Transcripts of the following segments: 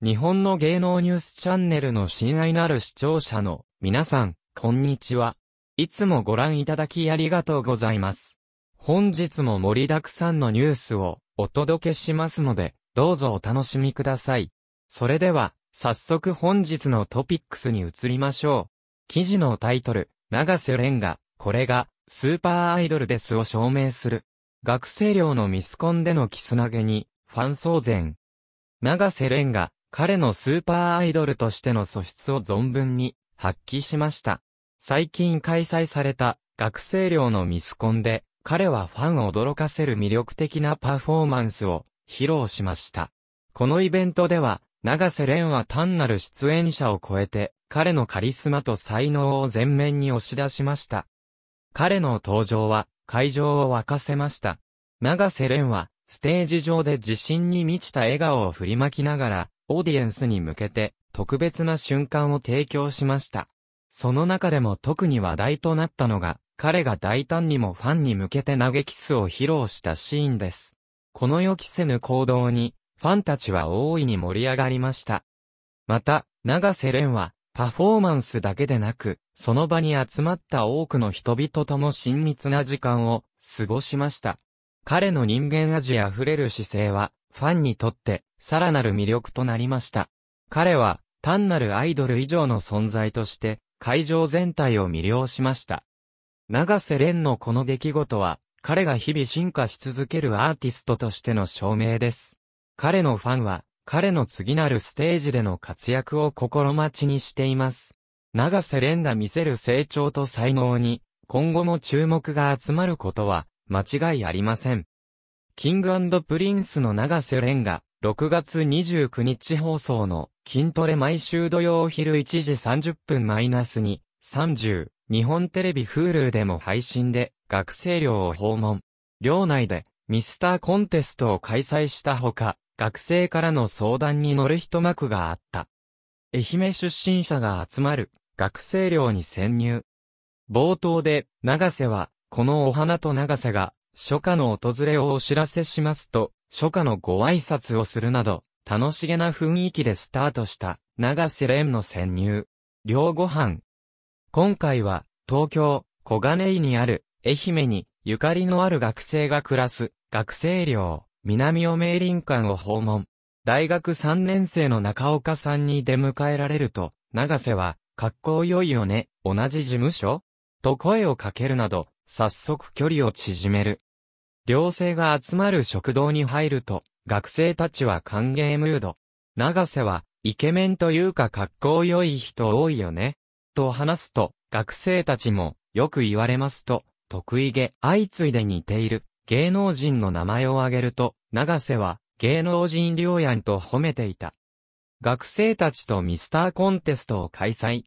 日本の芸能ニュースチャンネルの親愛なる視聴者の皆さん、こんにちは。いつもご覧いただきありがとうございます。本日も盛りだくさんのニュースをお届けしますので、どうぞお楽しみください。それでは、早速本日のトピックスに移りましょう。記事のタイトル、長瀬廉が、これが、スーパーアイドルですを証明する。学生寮のミスコンでのキス投げに、ファン騒然。長瀬廉が、彼のスーパーアイドルとしての素質を存分に発揮しました。最近開催された学生寮のミスコンで彼はファンを驚かせる魅力的なパフォーマンスを披露しました。このイベントでは長瀬廉は単なる出演者を超えて彼のカリスマと才能を前面に押し出しました。彼の登場は会場を沸かせました。長瀬廉はステージ上で自信に満ちた笑顔を振りまきながらオーディエンスに向けて特別な瞬間を提供しました。その中でも特に話題となったのが、彼が大胆にもファンに向けて投げキスを披露したシーンです。この予期せぬ行動に、ファンたちは大いに盛り上がりました。また、長瀬廉は、パフォーマンスだけでなく、その場に集まった多くの人々とも親密な時間を過ごしました。彼の人間味あふれる姿勢は、ファンにとってさらなる魅力となりました。彼は単なるアイドル以上の存在として会場全体を魅了しました。長瀬廉のこの出来事は彼が日々進化し続けるアーティストとしての証明です。彼のファンは彼の次なるステージでの活躍を心待ちにしています。長瀬廉が見せる成長と才能に今後も注目が集まることは間違いありません。キングプリンスの長瀬廉が、6月29日放送の、筋トレ毎週土曜お昼1時30分マイナスに、30、日本テレビフールでも配信で、学生寮を訪問。寮内で、ミスターコンテストを開催したほか、学生からの相談に乗る一幕があった。愛媛出身者が集まる、学生寮に潜入。冒頭で、長瀬は、このお花と長瀬が、初夏の訪れをお知らせしますと、初夏のご挨拶をするなど、楽しげな雰囲気でスタートした、長瀬廉の潜入。両ご飯。今回は、東京、小金井にある、愛媛に、ゆかりのある学生が暮らす、学生寮、南尾明林館を訪問。大学3年生の中岡さんに出迎えられると、長瀬は、格好良いよね、同じ事務所と声をかけるなど、早速距離を縮める。寮生が集まる食堂に入ると、学生たちは歓迎ムード。長瀬は、イケメンというか格好良い人多いよね。と話すと、学生たちも、よく言われますと、得意げ、相次いで似ている、芸能人の名前を挙げると、長瀬は、芸能人寮やんと褒めていた。学生たちとミスターコンテストを開催。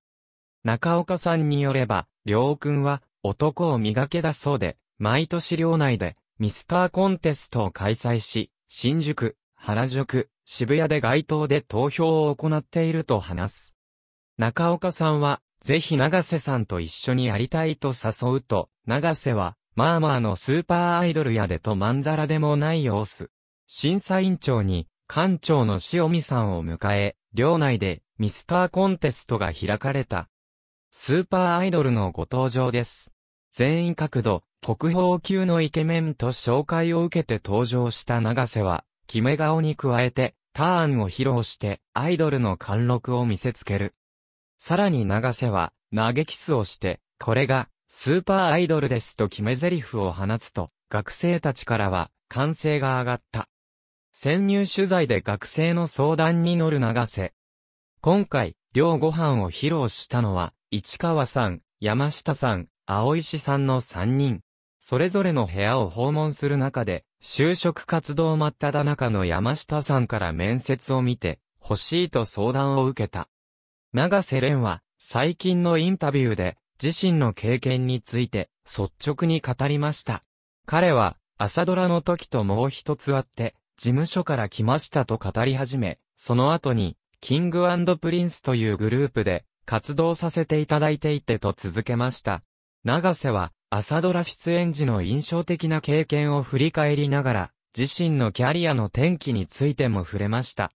中岡さんによれば、良くんは、男を磨けだそうで、毎年寮内で、ミスターコンテストを開催し、新宿、原宿、渋谷で街頭で投票を行っていると話す。中岡さんは、ぜひ長瀬さんと一緒にやりたいと誘うと、長瀬は、まあまあのスーパーアイドルやでとまんざらでもない様子。審査委員長に、館長の塩見さんを迎え、寮内でミスターコンテストが開かれた。スーパーアイドルのご登場です。全員角度、国宝級のイケメンと紹介を受けて登場した長瀬は、決め顔に加えて、ターンを披露して、アイドルの貫禄を見せつける。さらに長瀬は、投げキスをして、これが、スーパーアイドルですと決め台詞を放つと、学生たちからは、歓声が上がった。潜入取材で学生の相談に乗る長瀬。今回、両ご飯を披露したのは、市川さん、山下さん、青石さんの3人。それぞれの部屋を訪問する中で、就職活動真っ只中の山下さんから面接を見て、欲しいと相談を受けた。長瀬廉は、最近のインタビューで、自身の経験について、率直に語りました。彼は、朝ドラの時ともう一つあって、事務所から来ましたと語り始め、その後に、キングプリンスというグループで、活動させていただいていてと続けました。長瀬は、朝ドラ出演時の印象的な経験を振り返りながら、自身のキャリアの転機についても触れました。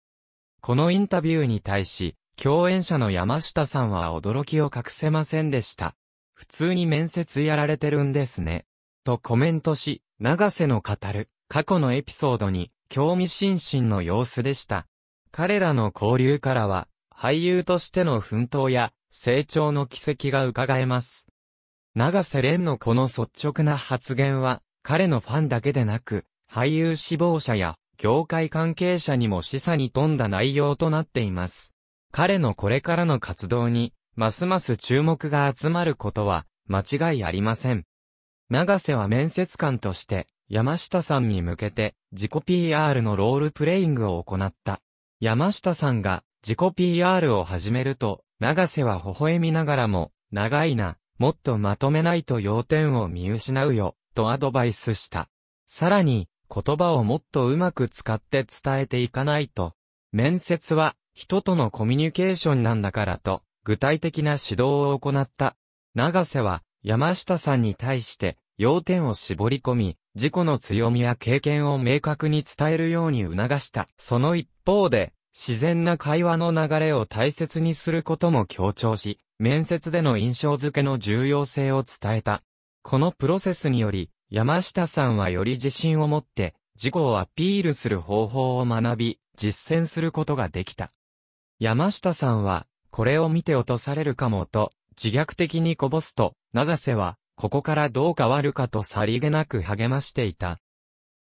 このインタビューに対し、共演者の山下さんは驚きを隠せませんでした。普通に面接やられてるんですね。とコメントし、長瀬の語る過去のエピソードに興味津々の様子でした。彼らの交流からは、俳優としての奮闘や成長の軌跡が伺えます。長瀬廉のこの率直な発言は、彼のファンだけでなく、俳優志望者や、業界関係者にも示唆に富んだ内容となっています。彼のこれからの活動に、ますます注目が集まることは、間違いありません。長瀬は面接官として、山下さんに向けて、自己 PR のロールプレイングを行った。山下さんが、自己 PR を始めると、長瀬は微笑みながらも、長いな、もっとまとめないと要点を見失うよ、とアドバイスした。さらに、言葉をもっとうまく使って伝えていかないと。面接は、人とのコミュニケーションなんだからと、具体的な指導を行った。長瀬は、山下さんに対して、要点を絞り込み、自己の強みや経験を明確に伝えるように促した。その一方で、自然な会話の流れを大切にすることも強調し、面接での印象付けの重要性を伝えた。このプロセスにより、山下さんはより自信を持って、自己をアピールする方法を学び、実践することができた。山下さんは、これを見て落とされるかもと、自虐的にこぼすと、長瀬は、ここからどう変わるかとさりげなく励ましていた。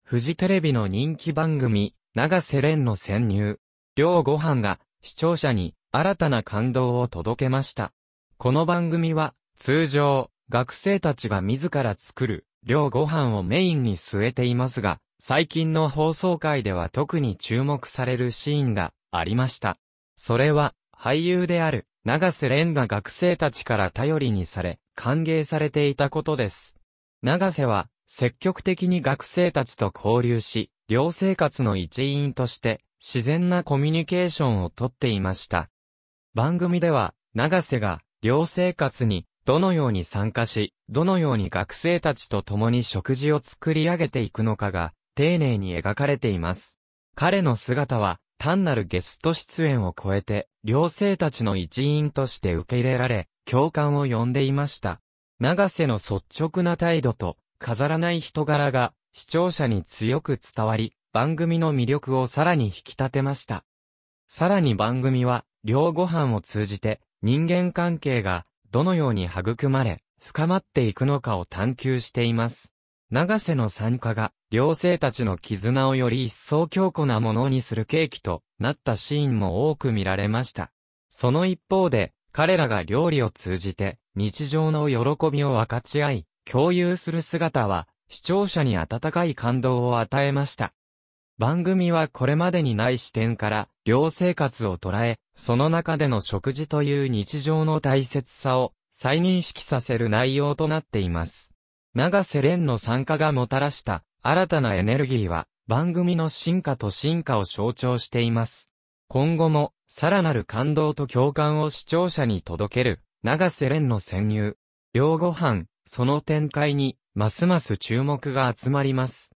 フジテレビの人気番組、長瀬廉の潜入、両ご飯が視聴者に新たな感動を届けました。この番組は通常学生たちが自ら作る両ご飯をメインに据えていますが、最近の放送回では特に注目されるシーンがありました。それは俳優である長瀬廉が学生たちから頼りにされ、歓迎されていたことです。長瀬は積極的に学生たちと交流し、寮生活の一員として自然なコミュニケーションをとっていました。番組では、長瀬が寮生活にどのように参加し、どのように学生たちと共に食事を作り上げていくのかが丁寧に描かれています。彼の姿は単なるゲスト出演を超えて、寮生たちの一員として受け入れられ、共感を呼んでいました。長瀬の率直な態度と飾らない人柄が視聴者に強く伝わり、番組の魅力をさらに引き立てました。さらに番組は、両ご飯を通じて、人間関係が、どのように育まれ、深まっていくのかを探求しています。長瀬の参加が、両生たちの絆をより一層強固なものにする契機となったシーンも多く見られました。その一方で、彼らが料理を通じて、日常の喜びを分かち合い、共有する姿は、視聴者に温かい感動を与えました。番組はこれまでにない視点から、寮生活を捉え、その中での食事という日常の大切さを再認識させる内容となっています。長瀬廉の参加がもたらした新たなエネルギーは番組の進化と進化を象徴しています。今後もさらなる感動と共感を視聴者に届ける長瀬廉の潜入。両ご飯、その展開にますます注目が集まります。